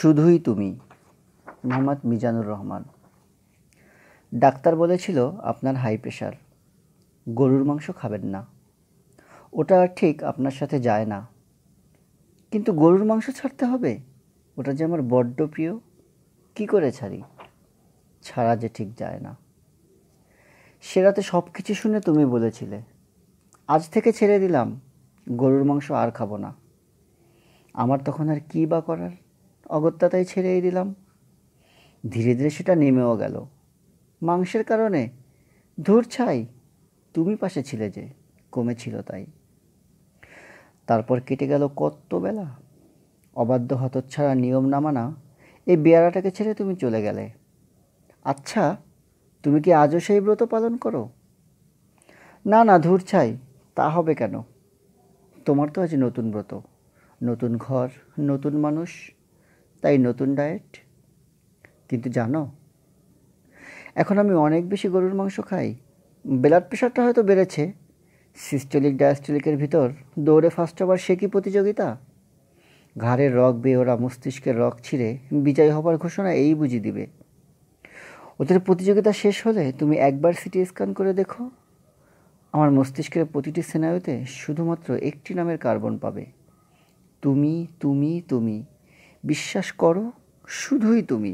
শুধুই তুমি মোহাম্মদ মিজানুর রহমান ডাক্তার বলেছিল আপনার হাই প্রেশার গরুর মাংস খাবেন না ওটা ঠিক আপনার সাথে যায় না কিন্তু গরুর মাংস ছাড়তে হবে ওটা যে আমার বড্ড প্রিয় কী করে ছাড়ি ছাড়া যে ঠিক যায় না সে রাতে সব কিছু শুনে তুমি বলেছিলে আজ থেকে ছেড়ে দিলাম গরুর মাংস আর খাবো না আমার তখন আর কী বা করার অগত্যাতাই ছেড়েই দিলাম ধীরে ধীরে সেটা নেমেও গেল মাংসের কারণে ধূর ছাই তুমি পাশে ছিলে যে কমেছিল তাই তারপর কেটে গেল কত বেলা অবাধ্য হতচ্ছাড়া নিয়ম না মানা এই বেয়ারাটাকে ছেড়ে তুমি চলে গেলে আচ্ছা তুমি কি আজও সেই ব্রত পালন করো না না ধূর ছাই তা হবে কেন তোমার তো আজ নতুন ব্রত নতুন ঘর নতুন মানুষ তাই নতুন ডায়েট কিন্তু জানো এখন আমি অনেক বেশি গরুর মাংস খাই ব্লাড প্রেশারটা হয়তো বেড়েছে সিস্টোলিক ডায়াস্টোলিকের ভিতর দৌড়ে ফার্স্ট হবার সে কি প্রতিযোগিতা ঘাড়ের রক বেয়ে ওরা মস্তিষ্কের রক ছিঁড়ে বিজয় হবার ঘোষণা এই বুঝি দিবে ওদের প্রতিযোগিতা শেষ হলে তুমি একবার সিটি স্ক্যান করে দেখো আমার মস্তিষ্কের প্রতিটি স্নায়ুতে শুধুমাত্র একটি নামের কার্বন পাবে তুমি তুমি তুমি বিশ্বাস করো শুধুই তুমি